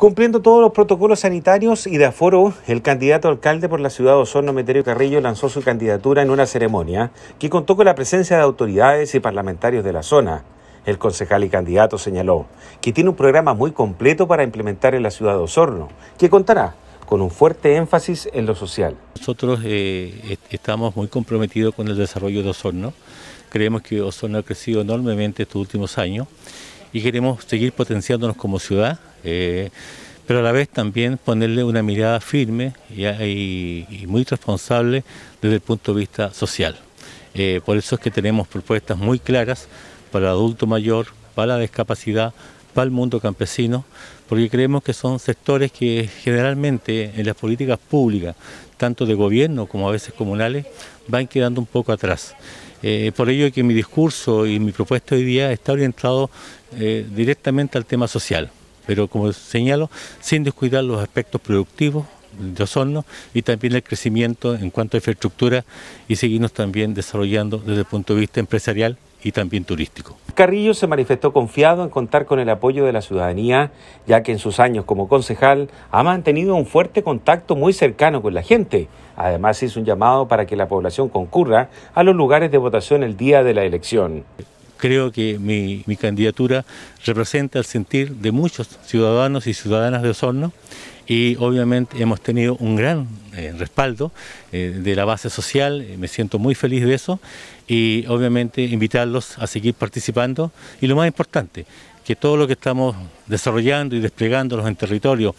Cumpliendo todos los protocolos sanitarios y de aforo, el candidato alcalde por la ciudad de Osorno, Meterio Carrillo, lanzó su candidatura en una ceremonia que contó con la presencia de autoridades y parlamentarios de la zona. El concejal y candidato señaló que tiene un programa muy completo para implementar en la ciudad de Osorno, que contará con un fuerte énfasis en lo social. Nosotros eh, estamos muy comprometidos con el desarrollo de Osorno. Creemos que Osorno ha crecido enormemente estos últimos años y queremos seguir potenciándonos como ciudad, eh, pero a la vez también ponerle una mirada firme y, muy responsable desde el punto de vista social. Eh, por eso es que tenemos propuestas muy claras para el adulto mayor, para la discapacidad, para el mundo campesino, porque creemos que son sectores que generalmente en las políticas públicas, tanto de gobierno como a veces comunales, van quedando un poco atrás. Eh, por ello que mi discurso y mi propuesta hoy día está orientado eh, directamente al tema social, pero como señalo, sin descuidar los aspectos productivos de Osorno y también el crecimiento en cuanto a infraestructura y seguirnos también desarrollando desde el punto de vista empresarial y también turístico. Carrillo se manifestó confiado en contar con el apoyo de la ciudadanía, ya que en sus años como concejal ha mantenido un fuerte contacto muy cercano con la gente. Además hizo un llamado para que la población concurra a los lugares de votación el día de la elección creo que mi, candidatura representa el sentir de muchos ciudadanos y ciudadanas de Osorno y obviamente hemos tenido un gran eh, respaldo eh, de la base social, eh, me siento muy feliz de eso y obviamente invitarlos a seguir participando y lo más importante, que todo lo que estamos desarrollando y desplegándolos en territorio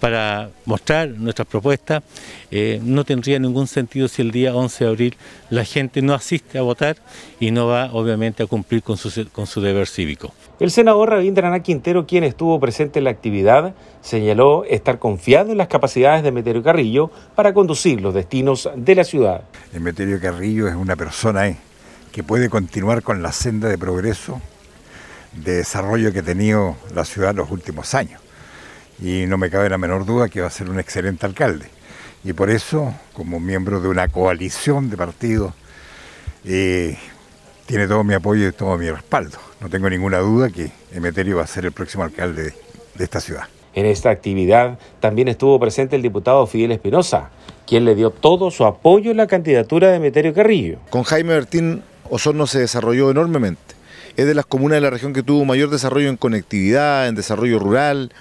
para mostrar nuestras propuestas eh, no tendría ningún sentido si el día 11 de abril la gente no asiste a votar y no va obviamente a cumplir con su, deber cívico. El senador Rabindranath Quintero, quien estuvo presente en la actividad, señaló estar confiado en las capacidades de Meterio Carrillo para conducir los destinos de la ciudad. El eh, Meterio Carrillo es una persona eh, que puede continuar con la senda de progreso de desarrollo que ha tenido la ciudad en los últimos años. Y no me cabe la menor duda que va a ser un excelente alcalde. Y por eso, como miembro de una coalición de partidos, eh, tiene todo mi apoyo y todo mi respaldo. No tengo ninguna duda que Emeterio va a ser el próximo alcalde de, de esta ciudad. En esta actividad también estuvo presente el diputado Fidel Espinosa, quien le dio todo su apoyo en la candidatura de Emeterio Carrillo. Con Jaime Bertín, Osorno se desarrolló enormemente es de las comunas de la región que tuvo mayor desarrollo en conectividad, en desarrollo rural,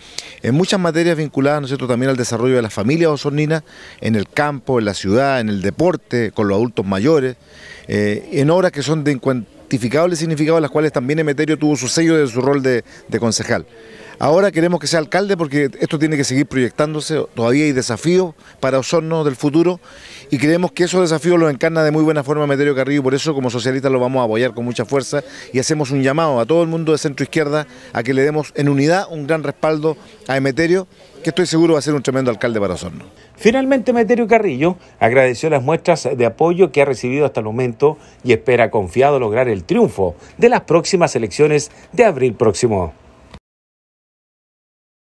en muchas materias vinculadas también al desarrollo de las familias osorninas, en el campo, en la ciudad, en el deporte, con los adultos mayores, eh, en obras que son de incuantificable significado, las cuales también Emeterio tuvo su sello de su rol de concejal. Ahora queremos que sea alcalde porque esto tiene que seguir proyectándose, todavía hay desafíos para Osorno del futuro y creemos que esos desafíos los encarna de muy buena forma Meterio Carrillo por eso como socialistas lo vamos a apoyar con mucha fuerza y hacemos un llamado a todo el mundo de centro izquierda a que le demos en unidad un gran respaldo a Meterio que estoy seguro va a ser un tremendo alcalde para Osorno. Finalmente, Meterio Carrillo agradeció las muestras de apoyo que ha recibido hasta el momento y espera confiado lograr el triunfo de las próximas elecciones de abril próximo.